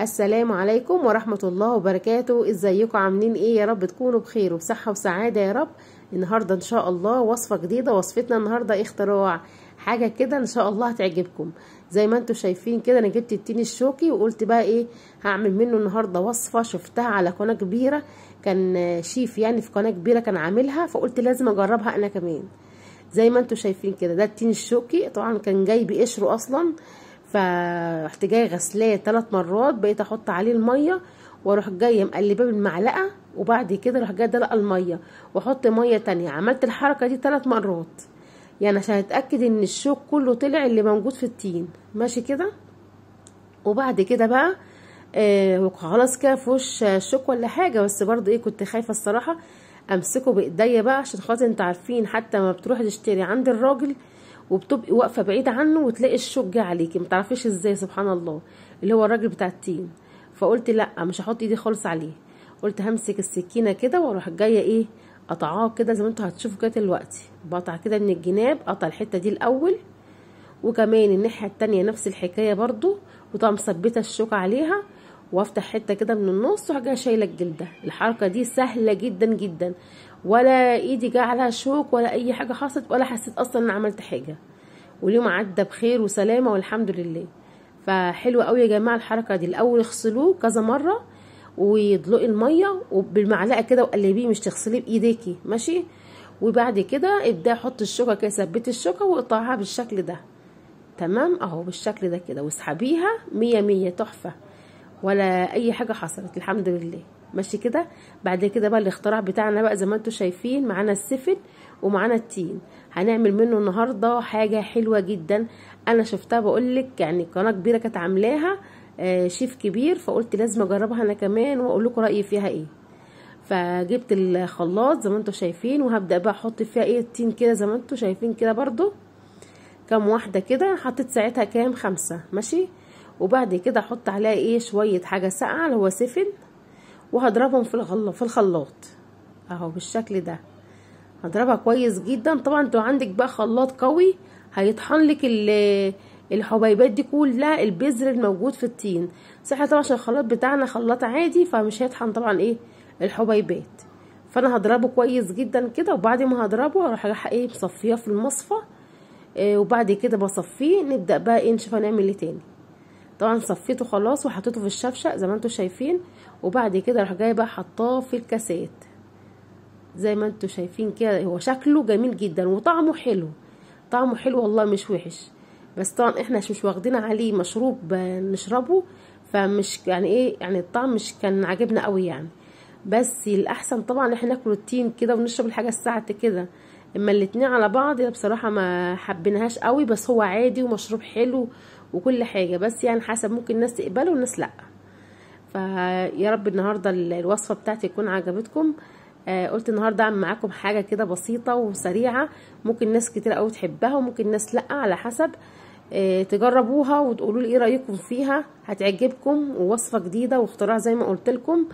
السلام عليكم ورحمة الله وبركاته ازيكم عاملين ايه يا رب تكونوا بخير وبصحة وسعادة يا رب النهاردة ان شاء الله وصفة جديدة وصفتنا النهاردة اختراع حاجة كده ان شاء الله هتعجبكم زي ما انتم شايفين كده انا جبت التين الشوكي وقلت بقى ايه هعمل منه النهاردة وصفة شفتها على قناة كبيرة كان شيف يعني في قناة كبيرة كان عاملها فقلت لازم اجربها انا كمان زي ما انتم شايفين كده ده التين الشوكي طبعا كان جاي بقشره اصلا فرحت جاي غسلاه ثلاث مرات بقيت احط عليه الميه واروح جايه مقلباه بالمعلقه وبعد كده اروح جايه دلق الميه واحط ميه تانية عملت الحركه دي ثلاث مرات يعني عشان اتاكد ان الشوك كله طلع اللي موجود في التين ماشي كده وبعد كده بقى آه وخلاص كده فوش شوك ولا حاجه بس برضو ايه كنت خايفه الصراحه امسكه بايديا بقى عشان خاطر انتوا عارفين حتى ما بتروح تشتري عند الراجل وبتبقي واقفه بعيده عنه وتلاقي الشوك جه عليكي ما تعرفيش ازاي سبحان الله اللي هو الراجل بتاع التين فقلت لا مش هحط ايدي خالص عليه قلت همسك السكينه كده واروح جايه ايه قطعاه كده زي ما انتوا هتشوفوا كده دلوقتي بقطع كده من الجناب قطع الحته دي الاول وكمان الناحيه التانية نفس الحكايه برضو وطبعا مثبته الشوكه عليها وافتح حته كده من النص وهجي شايله الجلده الحركه دي سهله جدا جدا ولا ايدي جه عليها شوك ولا اي حاجه حصلت ولا حسيت اصلا ان عملت حاجه واليوم عدى بخير وسلامه والحمد لله فحلوه قوي يا جماعه الحركه دي الاول اغسلوه كذا مره ويدلقي الميه وبالمعلقه كده وقلبيه مش تغسليه بايديكي ماشي وبعد كده ابداي حطي الشوكه كده ثبتي الشوكه واقطعيها بالشكل ده تمام اهو بالشكل ده كده واسحبيها مية مية تحفه ولا اي حاجه حصلت الحمد لله ماشي كده بعد كده بقى الاختراع بتاعنا بقى زي ما انتم شايفين معانا السفن ومعانا التين هنعمل منه النهارده حاجه حلوه جدا انا شفتها بقول لك يعني قناه كبيره كانت عاملاها آه، شيف كبير فقلت لازم اجربها انا كمان واقول لكم رايي فيها ايه فجبت الخلاط زي ما انتم شايفين وهبدا بقى احط فيها ايه التين كده زي ما انتم شايفين كده برضو كام واحده كده حطيت ساعتها كام خمسة ماشي وبعد كده احط عليها ايه شويه حاجه ساقعه اللي هو سفن وهضربهم في الخلاط في الخلاط اهو بالشكل ده هضربها كويس جدا طبعا انتوا عندك بقى خلاط قوي هيطحن لك الحبيبات دي كلها البذر الموجود في الطين صح طبعا عشان الخلاط بتاعنا خلاط عادي فمش هيطحن طبعا ايه الحبيبات فانا هضربه كويس جدا كده وبعد ما هضربه هروح ايه مصفيه في المصفى إيه وبعد كده بصفيه نبدا بقى ايه نشوف هنعمل ايه تاني طبعا صفيته خلاص وحطيته في الشفشق زي ما انتم شايفين وبعد كده راح جاي بقى حطاه في الكاسات زي ما انتم شايفين كده هو شكله جميل جدا وطعمه حلو طعمه حلو والله مش وحش بس طبعا احنا مش واخدين عليه مشروب نشربه فمش يعني ايه يعني الطعم مش كان عاجبنا قوي يعني بس الاحسن طبعا احنا ناكل التين كده ونشرب الحاجه الساعه كده اما الاتنين على بعض بصراحة ما حبيناهاش قوي بس هو عادي ومشروب حلو وكل حاجة بس يعني حسب ممكن الناس تقبله والناس لأ فيا رب النهاردة الوصفة بتاعتي تكون عجبتكم آه، قلت النهاردة اعمل معاكم حاجة كده بسيطة وسريعة ممكن ناس كتير قوي تحبها وممكن ناس لأ على حسب آه، تجربوها وتقولوا لي ايه رأيكم فيها هتعجبكم ووصفة جديدة واختراع زي ما قلت لكم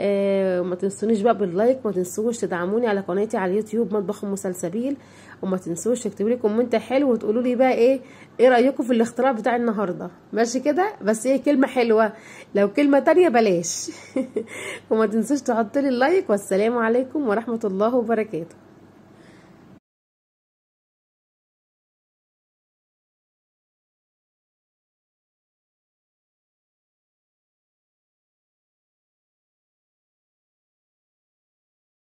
آه، وما تنسونيش بقى باللايك ما تنسوش تدعموني على قناتي على اليوتيوب مطبخ ام سلسبيل وما تنسوش تكتبوا لي كومنت حلو وتقولوا لي بقى ايه ايه رايكم في الاختراع بتاع النهارده ماشي كده بس ايه كلمه حلوه لو كلمه تانية بلاش وما تنسوش تحط لي اللايك والسلام عليكم ورحمه الله وبركاته